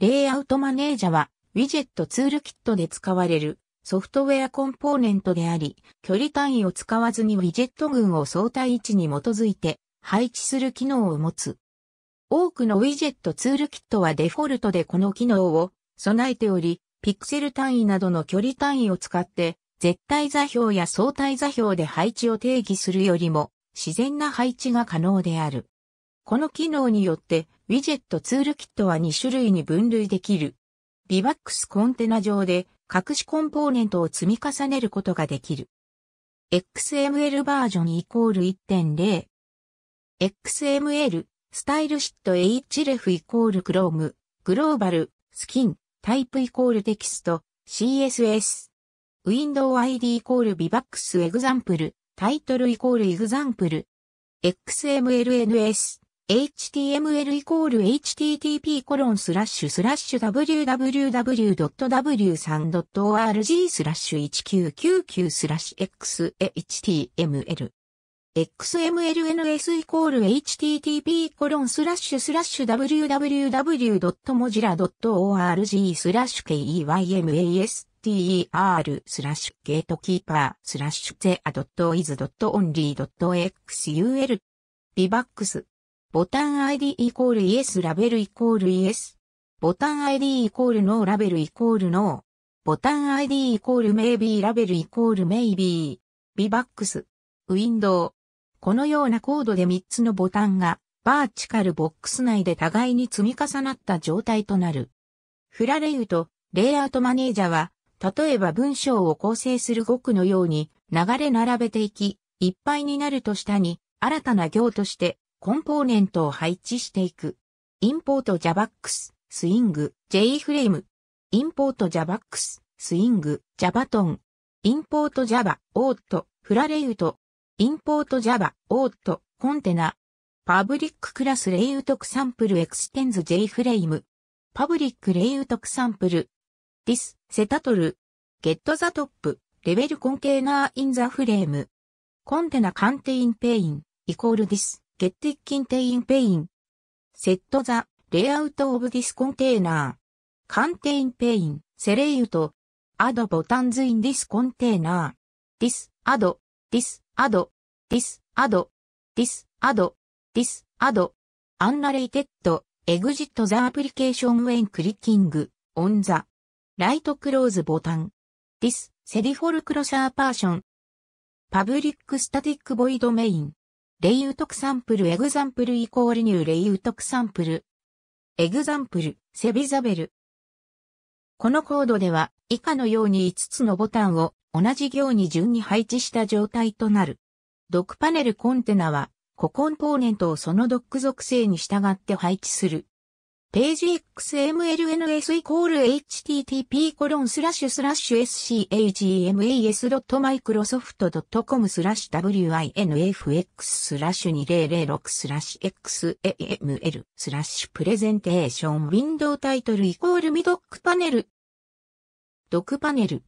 レイアウトマネージャは、ウィジェットツールキットで使われるソフトウェアコンポーネントであり、距離単位を使わずにウィジェット群を相対位置に基づいて配置する機能を持つ。多くのウィジェットツールキットはデフォルトでこの機能を備えており、ピクセル単位などの距離単位を使って絶対座標や相対座標で配置を定義するよりも自然な配置が可能である。この機能によって、ウィジェットツールキットは2種類に分類できる。ビバックスコンテナ上で隠しコンポーネントを積み重ねることができる。XML バージョンイコール1.0 XML スタイルシット href イコール c ロ r o m グローバルスキンタイプイコールテキスト CSS ウィンドウ ID イコールビバックスエグザンプルタイトルイコールエグザンプル XMLNS html イコール http コロンスラッシュスラッシュ www.w3.org スラッシュ1999スラッシュ xhtml xmlns イコール http コロンスラッシュスラッシュ www.mozilla.org スラッシュ keymaster スラッシュゲートキーパースラッシュ zea.is.only.xul ビバックスボタン ID イコールイエスラベルイコールイエス。ボタン ID イコールノーラベルイコールノー。ボタン ID イコールメイビーラベルイコールメイビー。ビバックス。ウィンドウ。このようなコードで3つのボタンがバーチカルボックス内で互いに積み重なった状態となる。フラレイウとレイアウトマネージャーは、例えば文章を構成する語句のように流れ並べていき、いっぱいになると下に新たな行としてコンポーネントを配置していく。インポートジャバックス、スイング、J フレーム。インポートジャバックス、スイング、ジャバトン。インポートジャバ、オート、フラレイウト。インポートジャバ、オート、コンテナ。パブリッククラスレイウトクサンプルエクステンズ J フレーム。パブリックレイウトクサンプル。This, セタトル。ゲットザトップ、レベルコンテナーインザフレーム。コンテナカンテインペイン、イコールディス。ゲッティッキンテインペイン。セットザ、レイアウトオブディスコンテーナー。カンテインペイン、セレイユと、アドボタンズインディスコンテーナー。ディス、アド、ディス、アド、ディス、アド、ディス、アド、ディス、アド。アンナレイテッド、エグジットザアプリケーションウェインクリッキング、オンザ。ライトクローズボタン。ディス、セディフォルクロサーパーション。パブリックスタティックボイドメイン。レイウトクサンプルエグザンプルイコールニューレイウトクサンプル。エグザンプル、セビザベル。このコードでは以下のように5つのボタンを同じ行に順に配置した状態となる。ドックパネルコンテナは、ココンポーネントをそのドック属性に従って配置するページ xmlns イコール http コロンスラッシュスラッシュ schmes.microsoft.com スラッシュ winfx スラッシュ2006スラッシュ xaml スラッシュプレゼンテーションウィンドウタイトルイコールミドックパネルドックパネル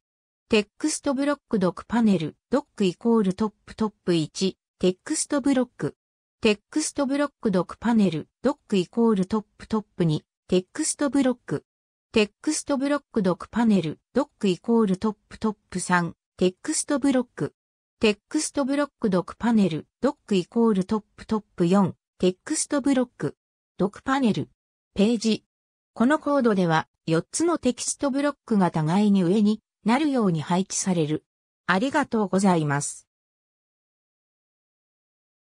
テックストブロックドックパネルドックイコールトップトップ1テックストブロックテックストブロックドクパネル、ドックイコールトップトップに、テックストブロック。テックストブロックドクパネル、ドックイコールトップトップ3、テックストブロック。テックストブロックドクパネル、ドックイコールトップトップ4、テックストブロック。ドクパネル。ページ。このコードでは、4つのテキストブロックが互いに上になるように配置される。ありがとうございます。